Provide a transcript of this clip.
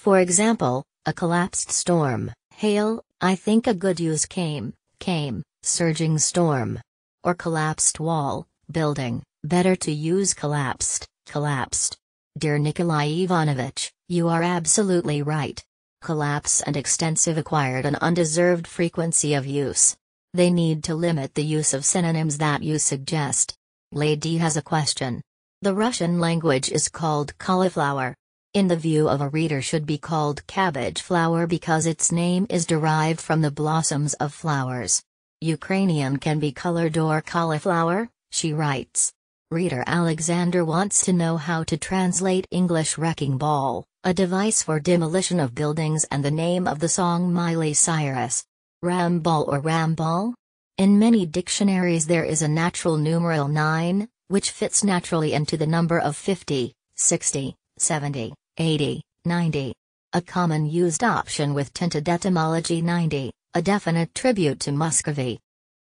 For example, a collapsed storm, hail, I think a good use came, came, surging storm. Or collapsed wall, building, better to use collapsed, collapsed. Dear Nikolai Ivanovich, you are absolutely right. Collapse and extensive acquired an undeserved frequency of use. They need to limit the use of synonyms that you suggest. Lady has a question. The Russian language is called cauliflower, in the view of a reader should be called cabbage flower because its name is derived from the blossoms of flowers. Ukrainian can be colored or cauliflower, she writes. Reader Alexander wants to know how to translate English wrecking ball, a device for demolition of buildings and the name of the song Miley Cyrus. Ramball or Ramball? In many dictionaries there is a natural numeral 9, which fits naturally into the number of 50, 60, 70, 80, 90. A common used option with tinted etymology 90, a definite tribute to Muscovy.